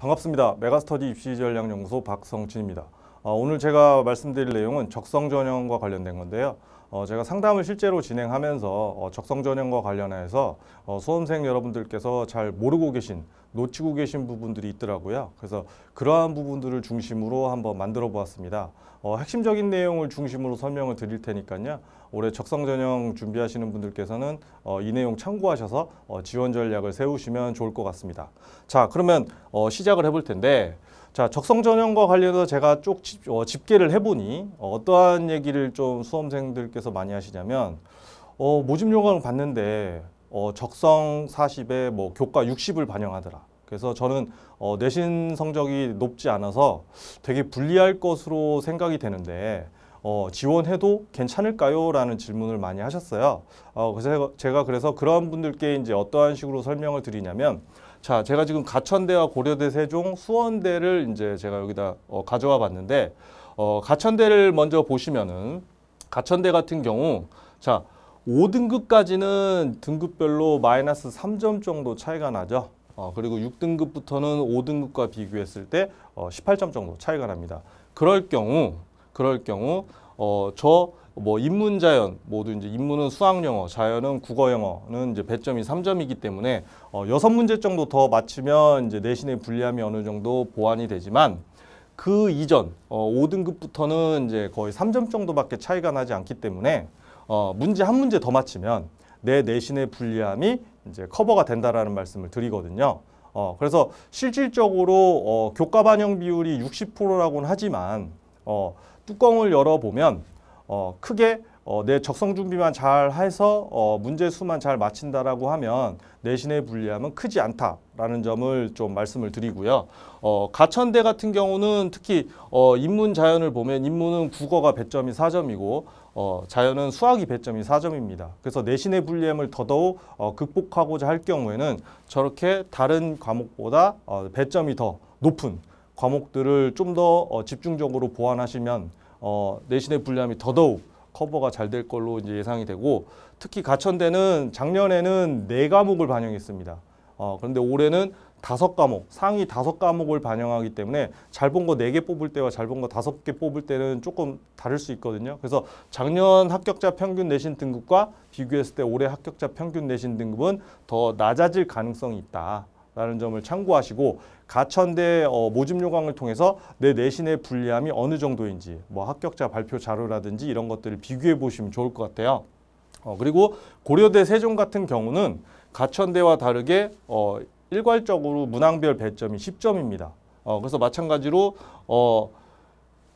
반갑습니다. 메가스터디 입시전략연구소 박성진입니다. 어, 오늘 제가 말씀드릴 내용은 적성전형과 관련된 건데요. 어, 제가 상담을 실제로 진행하면서 어, 적성전형과 관련해서 어, 수험생 여러분들께서 잘 모르고 계신 놓치고 계신 부분들이 있더라고요. 그래서 그러한 부분들을 중심으로 한번 만들어 보았습니다. 어, 핵심적인 내용을 중심으로 설명을 드릴 테니까요. 올해 적성 전형 준비하시는 분들께서는 어, 이 내용 참고하셔서 어, 지원 전략을 세우시면 좋을 것 같습니다. 자, 그러면 어, 시작을 해볼 텐데 자, 적성 전형과 관련해서 제가 쭉 집, 어, 집계를 해보니 어, 떠한 얘기를 좀 수험생들께서 많이 하시냐면 어, 모집 요강을 봤는데 어, 적성 40에 뭐 교과 60을 반영하더라. 그래서 저는 어, 내신 성적이 높지 않아서 되게 불리할 것으로 생각이 되는데 어, 지원해도 괜찮을까요? 라는 질문을 많이 하셨어요. 어, 그래서 제가 그래서 그런 분들께 이제 어떠한 식으로 설명을 드리냐면 자, 제가 지금 가천대와 고려대, 세종, 수원대를 이제 제가 여기다 어, 가져와 봤는데 어, 가천대를 먼저 보시면은 가천대 같은 경우 자, 5등급까지는 등급별로 마이너스 3점 정도 차이가 나죠. 어, 그리고 6등급부터는 5등급과 비교했을 때 어, 18점 정도 차이가 납니다. 그럴 경우 그럴 경우 어, 저 뭐 인문 자연 모두 이제 인문은 수학 영어, 자연은 국어 영어는 이제 배점이 3점이기 때문에 어, 6문제 정도 더 맞추면 이제 내신의 불리함이 어느 정도 보완이 되지만 그 이전 어, 5등급부터는 이제 거의 3점 정도밖에 차이가 나지 않기 때문에 어, 문제 한 문제 더맞추면내 내신의 불리함이 이제 커버가 된다라는 말씀을 드리거든요. 어, 그래서 실질적으로 어, 교과 반영 비율이 60%라고는 하지만 어, 뚜껑을 열어보면 어, 크게 어, 내 적성 준비만 잘 해서 어, 문제 수만 잘맞힌다라고 하면 내신의 불리함은 크지 않다라는 점을 좀 말씀을 드리고요. 어, 가천대 같은 경우는 특히 어, 인문 자연을 보면 인문은 국어가 1점이 4점이고 어, 자연은 수학이 1점이 4점입니다. 그래서 내신의 불리함을 더더욱 어, 극복하고자 할 경우에는 저렇게 다른 과목보다 어, 1점이더 높은 과목들을 좀더 어, 집중적으로 보완하시면 어, 내신의 분량이 더더욱 커버가 잘 될 걸로 이제 예상이 되고 특히 가천대는 작년에는 4 과목을 반영했습니다. 어, 그런데 올해는 다 과목, 상위 5 과목을 반영하기 때문에 잘 본 거4개 뽑을 때와 잘 본 거5개 뽑을 때는 조금 다를 수 있거든요. 그래서 작년 합격자 평균 내신 등급과 비교했을 때 올해 합격자 평균 내신 등급은 더 낮아질 가능성이 있다. 라는 점을 참고하시고 가천대 어, 모집 요강을 통해서 내 내신의 불리함이 어느 정도인지 뭐 합격자 발표 자료라든지 이런 것들을 비교해 보시면 좋을 것 같아요. 어, 그리고 고려대 세종 같은 경우는 가천대와 다르게 어, 일괄적으로 문항별 배점이 10점입니다. 어, 그래서 마찬가지로 어,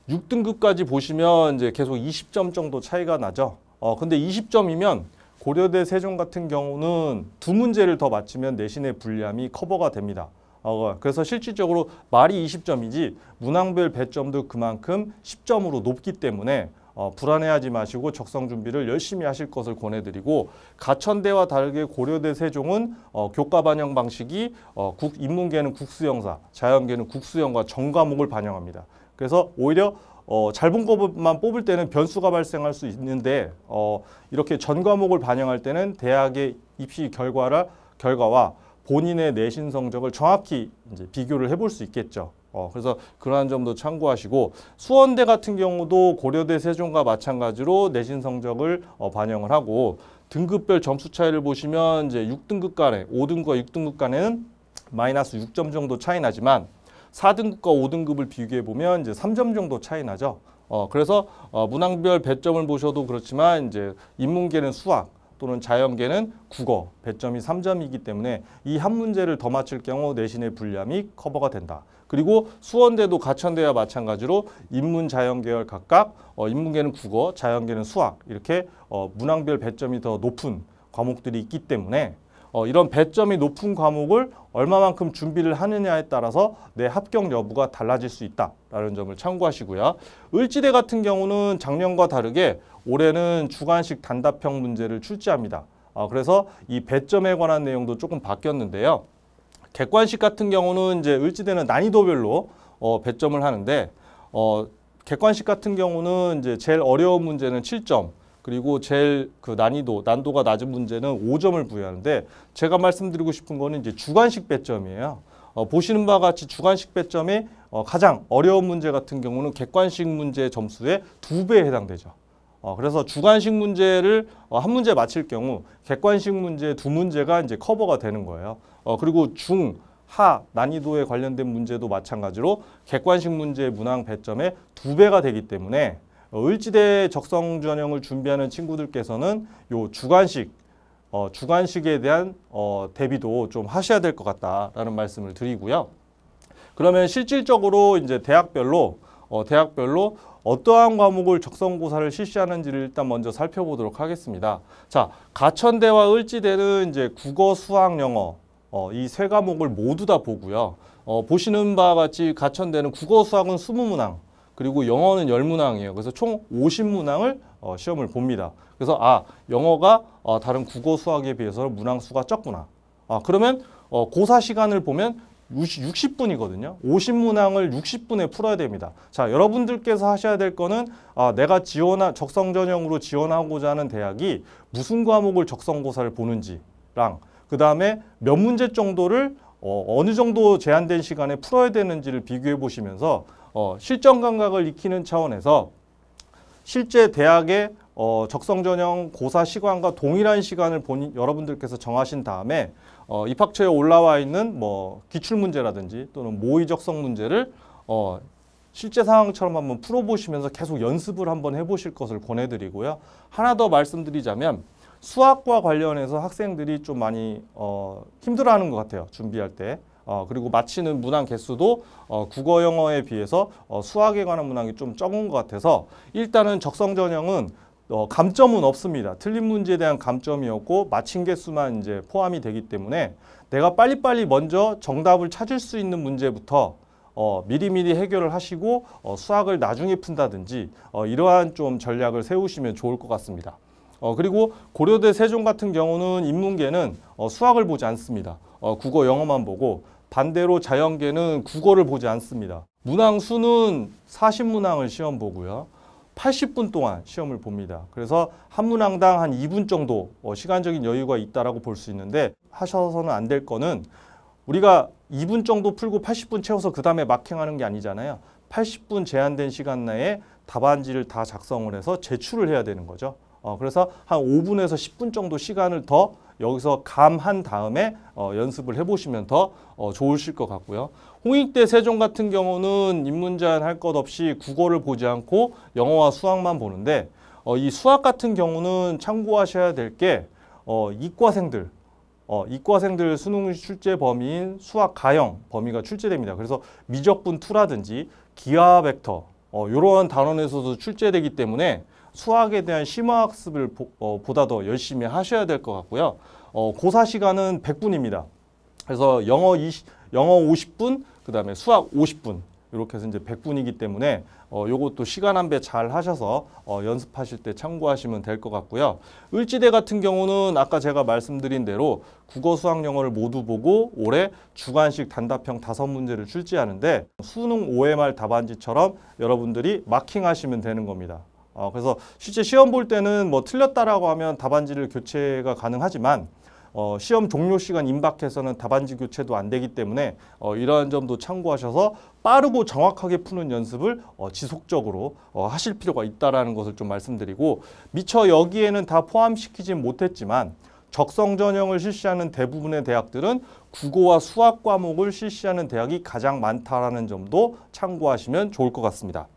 6등급까지 보시면 이제 계속 20점 정도 차이가 나죠. 어, 근데 20점이면 고려대 세종 같은 경우는 두 문제를 더 맞추면 내신의 불리함이 커버가 됩니다. 어, 그래서 실질적으로 말이 20점이지 문항별 배점도 그만큼 10점으로 높기 때문에 어, 불안해하지 마시고 적성 준비를 열심히 하실 것을 권해드리고 가천대와 다르게 고려대 세종은 어, 교과 반영 방식이 어, 국, 인문계는 국수영사, 자연계는 국수영과 전과목을 반영합니다. 그래서 오히려 어, 잘 본 것만 뽑을 때는 변수가 발생할 수 있는데 어, 이렇게 전 과목을 반영할 때는 대학의 입시 결과라, 결과와 본인의 내신 성적을 정확히 이제 비교를 해볼 수 있겠죠. 어, 그래서 그러한 점도 참고하시고 수원대 같은 경우도 고려대 세종과 마찬가지로 내신 성적을 어, 반영을 하고 등급별 점수 차이를 보시면 이제 6등급 간에 5등급과 6등급 간에는 마이너스 6점 정도 차이 나지만 4등급과 5등급을 비교해 보면 이제 3점 정도 차이 나죠. 어, 그래서 어, 문항별 배점을 보셔도 그렇지만 이제 인문계는 수학 또는 자연계는 국어 배점이 3점이기 때문에 이 한 문제를 더맞출 경우 내신의 불량이 커버가 된다. 그리고 수원대도 가천대와 마찬가지로 인문 자연계열 각각 어, 인문계는 국어, 자연계는 수학 이렇게 어, 문항별 배점이 더 높은 과목들이 있기 때문에 어, 이런 배점이 높은 과목을 얼마만큼 준비를 하느냐에 따라서 내 합격 여부가 달라질 수 있다라는 점을 참고하시고요. 을지대 같은 경우는 작년과 다르게 올해는 주관식 단답형 문제를 출제합니다. 어, 그래서 이 배점에 관한 내용도 조금 바뀌었는데요. 객관식 같은 경우는 이제 을지대는 난이도별로 어, 배점을 하는데 어, 객관식 같은 경우는 이제 제일 어려운 문제는 7점, 그리고 제일 그 난이도, 난도가 낮은 문제는 5점을 부여하는데 제가 말씀드리고 싶은 거는 이제 주관식 배점이에요. 어, 보시는 바와 같이 주관식 배점이 어, 가장 어려운 문제 같은 경우는 객관식 문제 점수의 두 배에 해당되죠. 어, 그래서 주관식 문제를 어, 한 문제 맞힐 경우 객관식 문제 두 문제가 이제 커버가 되는 거예요. 어, 그리고 중, 하, 난이도에 관련된 문제도 마찬가지로 객관식 문제 문항 배점의 두 배가 되기 때문에 어, 을지대 적성 전형을 준비하는 친구들께서는 요 주관식 어, 주관식에 대한 어, 대비도 좀 하셔야 될 것 같다라는 말씀을 드리고요. 그러면 실질적으로 이제 대학별로 어, 대학별로 어떠한 과목을 적성고사를 실시하는지를 일단 먼저 살펴보도록 하겠습니다. 자, 가천대와 을지대는 이제 국어, 수학, 영어 어, 이 세 과목을 모두 다 보고요. 어, 보시는 바와 같이 가천대는 국어, 수학은 20문항, 그리고 영어는 열문항이에요. 그래서 총 오십 문항을 어, 시험을 봅니다. 그래서 아 영어가 어, 다른 국어 수학에 비해서 문항 수가 적구나. 아 그러면 어, 고사 시간을 보면 60, 분이거든요 50문항을 60분에 풀어야 됩니다. 자, 여러분들께서 하셔야 될 거는 아, 내가 지원하, 적성 전형으로 지원하고자 하는 대학이 무슨 과목을 적성고사를 보는지랑 그 다음에 몇 문제 정도를 어, 어느 정도 제한된 시간에 풀어야 되는지를 비교해 보시면서 어, 실전 감각을 익히는 차원에서 실제 대학의 어, 적성 전형 고사 시간과 동일한 시간을 본 여러분들께서 정하신 다음에 어, 입학처에 올라와 있는 뭐 기출 문제라든지 또는 모의 적성 문제를 어, 실제 상황처럼 한번 풀어보시면서 계속 연습을 한번 해보실 것을 권해드리고요. 하나 더 말씀드리자면 수학과 관련해서 학생들이 좀 많이 어, 힘들어하는 것 같아요. 준비할 때. 어, 그리고 마치는 문항 개수도 어, 국어 영어에 비해서 어, 수학에 관한 문항이 좀 적은 것 같아서 일단은 적성 전형은 어, 감점은 없습니다. 틀린 문제에 대한 감점이었고 마친 개수만 이제 포함이 되기 때문에 내가 빨리빨리 먼저 정답을 찾을 수 있는 문제부터 어, 미리미리 해결을 하시고 어, 수학을 나중에 푼다든지 어, 이러한 좀 전략을 세우시면 좋을 것 같습니다. 어, 그리고 고려대 세종 같은 경우는 인문계는 어, 수학을 보지 않습니다. 어, 국어, 영어만 보고 반대로 자연계는 국어를 보지 않습니다. 문항 수는 40문항을 시험 보고요. 80분 동안 시험을 봅니다. 그래서 한 문항당 한 2분 정도 어, 시간적인 여유가 있다라고 볼 수 있는데 하셔서는 안 될 거는 우리가 2분 정도 풀고 80분 채워서 그 다음에 마킹하는 게 아니잖아요. 80분 제한된 시간 내에 답안지를 다 작성을 해서 제출을 해야 되는 거죠. 어, 그래서 한 5분에서 10분 정도 시간을 더 여기서 감한 다음에 어, 연습을 해보시면 더 어, 좋으실 것 같고요. 홍익대 세종 같은 경우는 입문제한 할것 없이 국어를 보지 않고 영어와 수학만 보는데 어, 이 수학 같은 경우는 참고하셔야 될게 어, 이과생들, 어, 이과생들 수능 출제 범위인 수학 가형 범위가 출제됩니다. 그래서 미적분 투라든지 기하 벡터 어, 이런 단원에서도 출제되기 때문에 수학에 대한 심화학습을 보, 어, 보다 더 열심히 하셔야 될 것 같고요. 어, 고사 시간은 100분입니다. 그래서 영어 20, 영어 50분, 그 다음에 수학 50분 이렇게 해서 이제 100분이기 때문에 어, 요것도 시간 한 배 잘 하셔서 어, 연습하실 때 참고하시면 될 것 같고요. 을지대 같은 경우는 아까 제가 말씀드린 대로 국어, 수학, 영어를 모두 보고 올해 주관식 단답형 다섯 문제를 출제하는데 수능 OMR 답안지처럼 여러분들이 마킹하시면 되는 겁니다. 어, 그래서 실제 시험 볼 때는 뭐 틀렸다라고 하면 답안지를 교체가 가능하지만 어, 시험 종료 시간 임박해서는 답안지 교체도 안 되기 때문에 어, 이러한 점도 참고하셔서 빠르고 정확하게 푸는 연습을 어, 지속적으로 어, 하실 필요가 있다라는 것을 좀 말씀드리고 미처 여기에는 다 포함시키진 못했지만 적성 전형을 실시하는 대부분의 대학들은 국어와 수학 과목을 실시하는 대학이 가장 많다라는 점도 참고하시면 좋을 것 같습니다.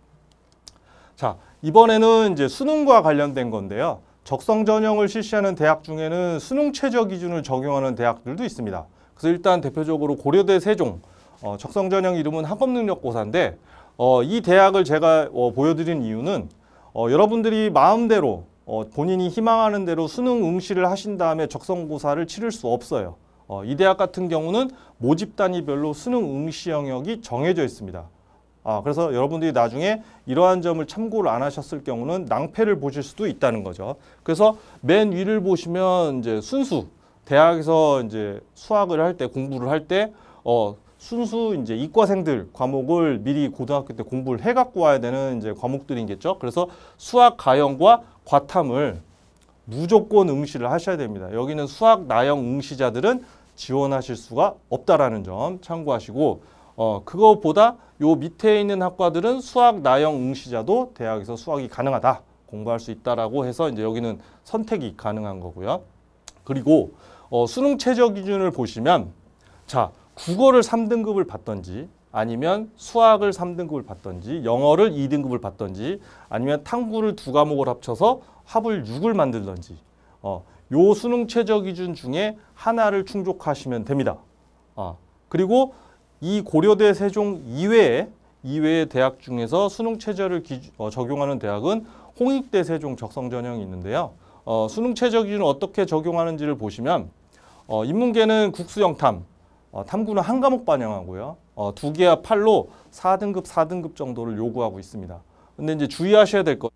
자, 이번에는 이제 수능과 관련된 건데요. 적성 전형을 실시하는 대학 중에는 수능 최저 기준을 적용하는 대학들도 있습니다. 그래서 일단 대표적으로 고려대 세종, 어, 적성 전형 이름은 학업능력고사인데 어, 이 대학을 제가 어, 보여드린 이유는 어, 여러분들이 마음대로 어, 본인이 희망하는 대로 수능 응시를 하신 다음에 적성고사를 치를 수 없어요. 어, 이 대학 같은 경우는 모집 단위별로 수능 응시 영역이 정해져 있습니다. 아, 그래서 여러분들이 나중에 이러한 점을 참고를 안 하셨을 경우는 낭패를 보실 수도 있다는 거죠. 그래서 맨 위를 보시면 이제 순수 대학에서 이제 수학을 할 때 공부를 할 때 어, 순수 이제 이과생들 과목을 미리 고등학교 때 공부를 해 갖고 와야 되는 이제 과목들이겠죠. 그래서 수학 가형과 과탐을 무조건 응시를 하셔야 됩니다. 여기는 수학 나형 응시자들은 지원하실 수가 없다라는 점 참고하시고 어, 그거보다 요 밑에 있는 학과들은 수학 나영 응시자도 대학에서 수학이 가능하다. 공부할 수 있다라고 해서 이제 여기는 선택이 가능한 거고요. 그리고 어, 수능 최저 기준을 보시면 자, 국어를 3등급을 받던지 아니면 수학을 3등급을 받던지 영어를 2등급을 받던지 아니면 탐구를 두 과목을 합쳐서 합을 6을 만들던지 어, 요 수능 최저 기준 중에 하나를 충족하시면 됩니다. 어, 그리고 이 고려대 세종 이외에 이외의 대학 중에서 수능 체제를 기주, 어, 적용하는 대학은 홍익대 세종 적성 전형이 있는데요. 어, 수능 체제 기준을 어떻게 적용하는지를 보시면 어, 인문계는 국수영탐, 어, 탐구는 한 과목 반영하고요. 어, 두 개와 팔로 4등급, 4등급 정도를 요구하고 있습니다. 근데 이제 주의하셔야 될 것.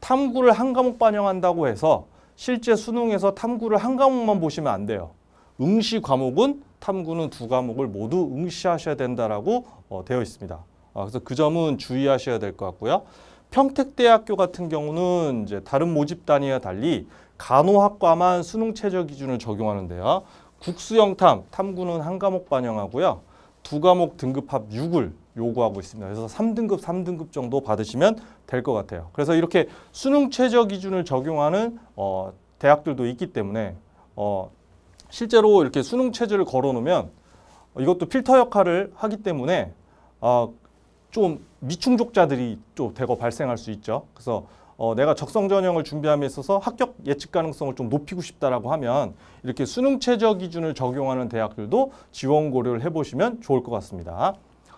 탐구를 한 과목 반영한다고 해서 실제 수능에서 탐구를 한 과목만 보시면 안 돼요. 응시 과목은 탐구는 두 과목을 모두 응시하셔야 된다라고 어, 되어 있습니다. 아, 그래서 그 점은 주의하셔야 될 것 같고요. 평택대학교 같은 경우는 이제 다른 모집 단위와 달리 간호학과만 수능 최저 기준을 적용하는데요. 국수영탐, 탐구는 한 과목 반영하고요. 두 과목 등급합 6을 요구하고 있습니다. 그래서 3등급, 3등급 정도 받으시면 될 것 같아요. 그래서 이렇게 수능 최저 기준을 적용하는 어, 대학들도 있기 때문에 어, 실제로 이렇게 수능 체질을 걸어놓으면 이것도 필터 역할을 하기 때문에 어, 좀 미충족자들이 좀 대거 발생할 수 있죠. 그래서 어, 내가 적성 전형을 준비함에 있어서 합격 예측 가능성을 좀 높이고 싶다라고 하면 이렇게 수능 최저 기준을 적용하는 대학들도 지원 고려를 해보시면 좋을 것 같습니다.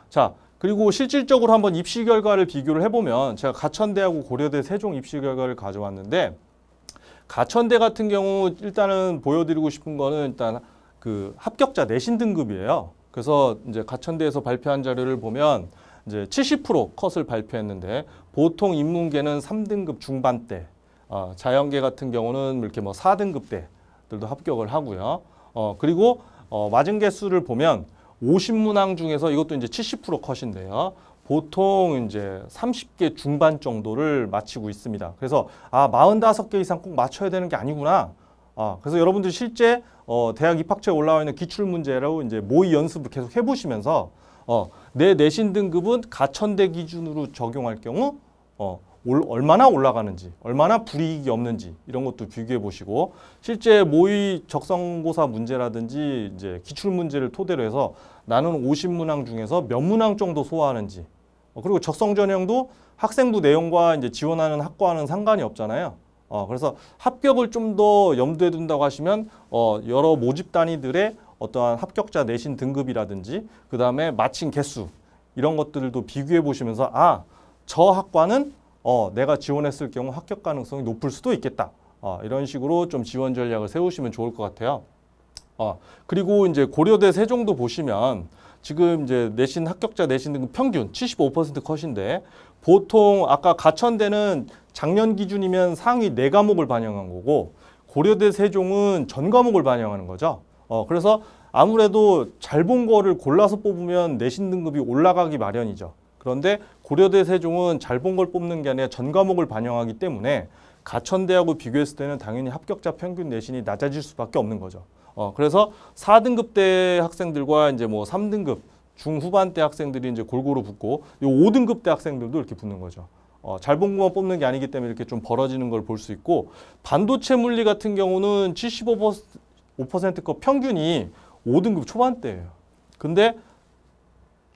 자, 그리고 실질적으로 한번 입시 결과를 비교를 해보면 제가 가천대하고 고려대 세종 입시 결과를 가져왔는데 가천대 같은 경우 일단은 보여드리고 싶은 거는 일단 그 합격자 내신 등급이에요. 그래서 이제 가천대에서 발표한 자료를 보면 이제 70% 컷을 발표했는데 보통 인문계는 3등급 중반대, 어, 자연계 같은 경우는 이렇게 뭐 4등급대들도 합격을 하고요. 어, 그리고 어, 맞은 개수를 보면 50문항 중에서 이것도 이제 70% 컷인데요. 보통 이제 30개 중반 정도를 마치고 있습니다. 그래서 아 45개 이상 꼭 맞춰야 되는 게 아니구나. 아, 그래서 여러분들 실제 어, 대학 입학처에 올라와 있는 기출 문제로 이제 모의 연습을 계속 해보시면서 어, 내 내신 등급은 가천대 기준으로 적용할 경우 어, 올, 얼마나 올라가는지, 얼마나 불이익이 없는지 이런 것도 비교해 보시고 실제 모의 적성고사 문제라든지 이제 기출 문제를 토대로 해서 나는 50문항 중에서 몇 문항 정도 소화하는지 어, 그리고 적성 전형도 학생부 내용과 이제 지원하는 학과는 상관이 없잖아요. 어, 그래서 합격을 좀 더 염두에 둔다고 하시면 어, 여러 모집 단위들의 어떠한 합격자 내신 등급이라든지 그 다음에 마친 개수 이런 것들도 비교해 보시면서 아, 저 학과는 어, 내가 지원했을 경우 합격 가능성이 높을 수도 있겠다. 어, 이런 식으로 좀 지원 전략을 세우시면 좋을 것 같아요. 어, 그리고 이제 고려대 세종도 보시면 지금 이제 내신 합격자 내신 등급 평균 75% 컷인데 보통 아까 가천대는 작년 기준이면 상위 4과목을 반영한 거고 고려대 세종은 전 과목을 반영하는 거죠. 어, 그래서 아무래도 잘 본 거를 골라서 뽑으면 내신 등급이 올라가기 마련이죠. 그런데 고려대 세종은 잘 본 걸 뽑는 게 아니라 전 과목을 반영하기 때문에 가천대하고 비교했을 때는 당연히 합격자 평균 내신이 낮아질 수밖에 없는 거죠. 어, 그래서 4등급 대 학생들과 이제 뭐 3등급 중후반 대 학생들이 이제 골고루 붙고 요 5등급 대 학생들도 이렇게 붙는 거죠. 어, 잘본 것만 뽑는 게 아니기 때문에 이렇게 좀 벌어지는 걸 볼 수 있고 반도체 물리 같은 경우는 75%거 평균이 5등급 초반대예요. 근데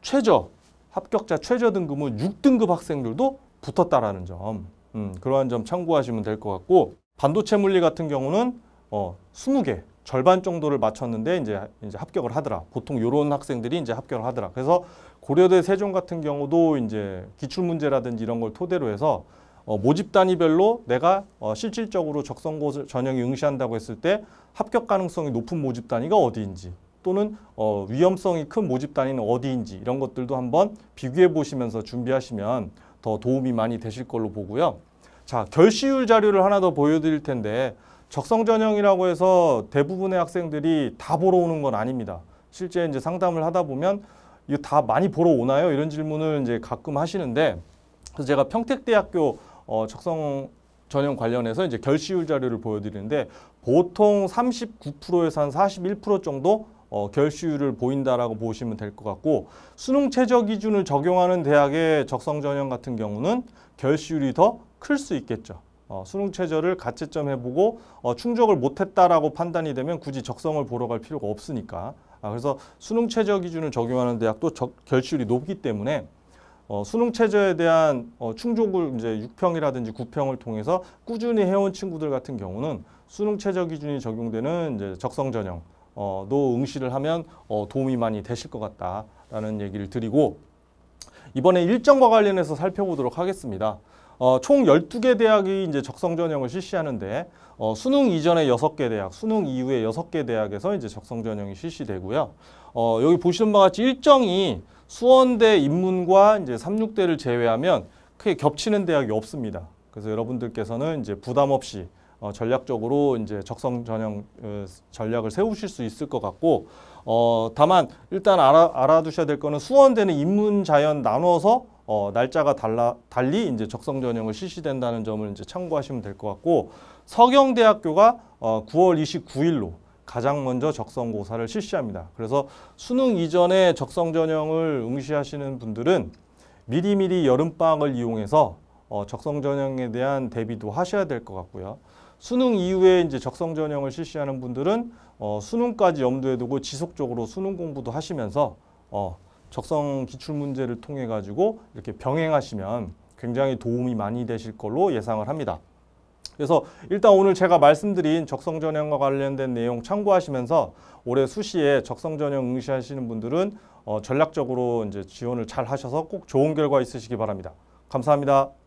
최저 합격자 최저 등급은 6등급 학생들도 붙었다라는 점 음, 그러한 점 참고하시면 될 것 같고 반도체 물리 같은 경우는 어, 20개 절반 정도를 맞췄는데 이제 이제 합격을 하더라. 보통 요런 학생들이 이제 합격을 하더라. 그래서 고려대 세종 같은 경우도 이제 기출 문제라든지 이런 걸 토대로 해서 어, 모집 단위별로 내가 어, 실질적으로 적성고 전형에 응시한다고 했을 때 합격 가능성이 높은 모집 단위가 어디인지 또는 어, 위험성이 큰 모집 단위는 어디인지 이런 것들도 한번 비교해 보시면서 준비하시면 더 도움이 많이 되실 걸로 보고요. 자, 결시율 자료를 하나 더 보여드릴 텐데 적성 전형이라고 해서 대부분의 학생들이 다 보러 오는 건 아닙니다. 실제 이제 상담을 하다 보면 이거 다 많이 보러 오나요? 이런 질문을 이제 가끔 하시는데 그래서 제가 평택대학교 어, 적성 전형 관련해서 이제 결시율 자료를 보여드리는데 보통 39%에서 한 41% 정도 어, 결시율을 보인다라고 보시면 될 것 같고 수능 최저 기준을 적용하는 대학의 적성 전형 같은 경우는 결시율이 더 클 수 있겠죠. 어, 수능 최저를 가채점 해보고 어, 충족을 못했다라고 판단이 되면 굳이 적성을 보러 갈 필요가 없으니까 아, 그래서 수능 최저 기준을 적용하는 대학도 적, 결실이 높기 때문에 어, 수능 최저에 대한 어, 충족을 이제 6평이라든지 9평을 통해서 꾸준히 해온 친구들 같은 경우는 수능 최저 기준이 적용되는 이제 적성 전형 어, 도 응시를 하면 어, 도움이 많이 되실 것 같다라는 얘기를 드리고 이번에 일정과 관련해서 살펴보도록 하겠습니다. 어, 총 12개 대학이 이제 적성 전형을 실시하는데 어, 수능 이전에 6개 대학, 수능 이후에 6개 대학에서 이제 적성 전형이 실시되고요. 어, 여기 보시는 바와 같이 일정이 수원대 인문과 이제 36대를 제외하면 크게 겹치는 대학이 없습니다. 그래서 여러분들께서는 이제 부담 없이 어, 전략적으로 이제 적성 전형 어, 전략을 세우실 수 있을 것 같고 어, 다만 일단 알아, 알아두셔야 될 거는 수원대는 인문 자연 나눠서 어, 날짜가 달라, 달리 이제 적성 전형을 실시된다는 점을 이제 참고하시면 될 것 같고 서경대학교가 어, 9월 29일로 가장 먼저 적성고사를 실시합니다. 그래서 수능 이전에 적성 전형을 응시하시는 분들은 미리미리 여름방학을 이용해서 어, 적성 전형에 대한 대비도 하셔야 될 것 같고요. 수능 이후에 이제 적성 전형을 실시하는 분들은 어, 수능까지 염두에 두고 지속적으로 수능 공부도 하시면서 어, 적성 기출 문제를 통해 가지고 이렇게 병행하시면 굉장히 도움이 많이 되실 걸로 예상을 합니다. 그래서 일단 오늘 제가 말씀드린 적성 전형과 관련된 내용 참고하시면서 올해 수시에 적성 전형 응시하시는 분들은 어, 전략적으로 이제 지원을 잘 하셔서 꼭 좋은 결과 있으시기 바랍니다. 감사합니다.